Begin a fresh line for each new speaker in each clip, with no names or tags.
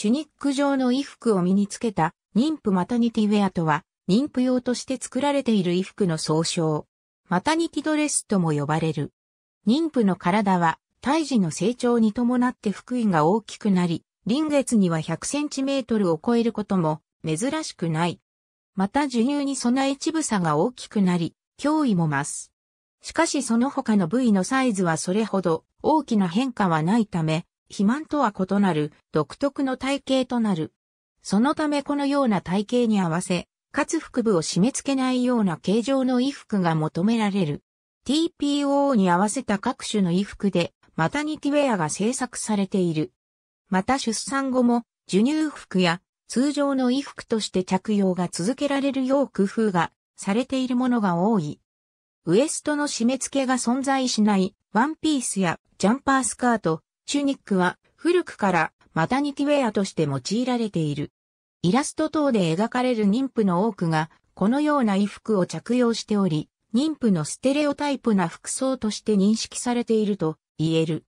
チュニック状の衣服を身につけた妊婦マタニティウェアとは、妊婦用として作られている衣服の総称。マタニティドレスとも呼ばれる。妊婦の体は、胎児の成長に伴って腹囲が大きくなり、臨月には100センチメートルを超えることも珍しくない。また授乳に備え一部差が大きくなり、脅威も増す。しかしその他の部位のサイズはそれほど大きな変化はないため、肥満とは異なる独特の体型となる。そのためこのような体型に合わせ、かつ腹部を締め付けないような形状の衣服が求められる。TPO に合わせた各種の衣服で、マタニティウェアが製作されている。また出産後も、授乳服や通常の衣服として着用が続けられるよう工夫がされているものが多い。ウエストの締め付けが存在しないワンピースやジャンパースカート、チュニックは古くからマタニティウェアとして用いられている。イラスト等で描かれる妊婦の多くがこのような衣服を着用しており、妊婦のステレオタイプな服装として認識されていると言える。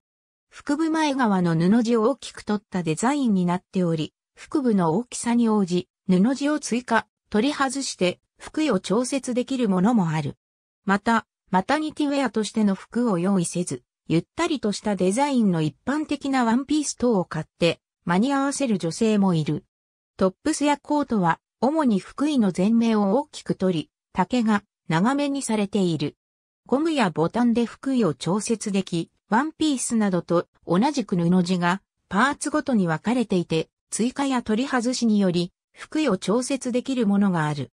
腹部前側の布地を大きく取ったデザインになっており、腹部の大きさに応じ、布地を追加、取り外して、服を調節できるものもある。また、マタニティウェアとしての服を用意せず、ゆったりとしたデザインの一般的なワンピース等を買って間に合わせる女性もいる。トップスやコートは主に福井の前面を大きく取り、竹が長めにされている。ゴムやボタンで福井を調節でき、ワンピースなどと同じく布地がパーツごとに分かれていて、追加や取り外しにより、福井を調節できるものがある。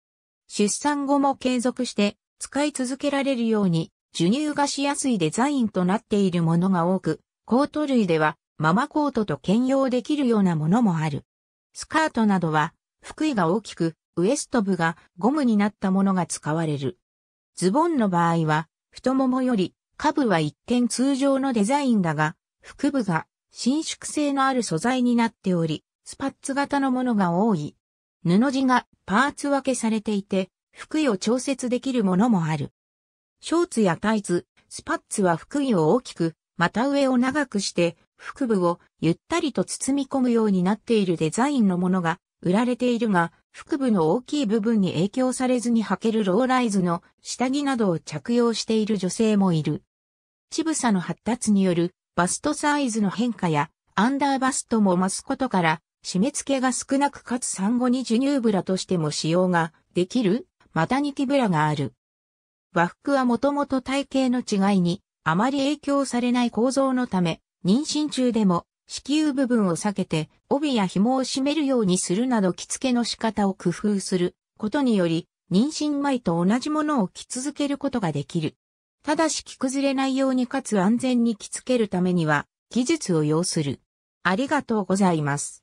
出産後も継続して使い続けられるように授乳がしやすいデザインとなっているものが多く、コート類ではママコートと兼用できるようなものもある。スカートなどは、福井が大きく、ウエスト部がゴムになったものが使われる。ズボンの場合は、太ももより、下部は一見通常のデザインだが、腹部が伸縮性のある素材になっており、スパッツ型のものが多い。布地がパーツ分けされていて、服を調節できるものもある。ショーツやタイツ、スパッツは服着を大きく、股上を長くして、腹部をゆったりと包み込むようになっているデザインのものが売られているが、腹部の大きい部分に影響されずに履けるローライズの下着などを着用している女性もいる。ちぶさの発達によるバストサイズの変化やアンダーバストも増すことから、締め付けが少なくかつ産後に授乳ブラとしても使用ができるマタニティブラがある。和服はもともと体型の違いにあまり影響されない構造のため、妊娠中でも子宮部分を避けて帯や紐を締めるようにするなど着付けの仕方を工夫することにより、妊娠前と同じものを着続けることができる。ただし着崩れないようにかつ安全に着付けるためには技術を要する。ありがとうございます。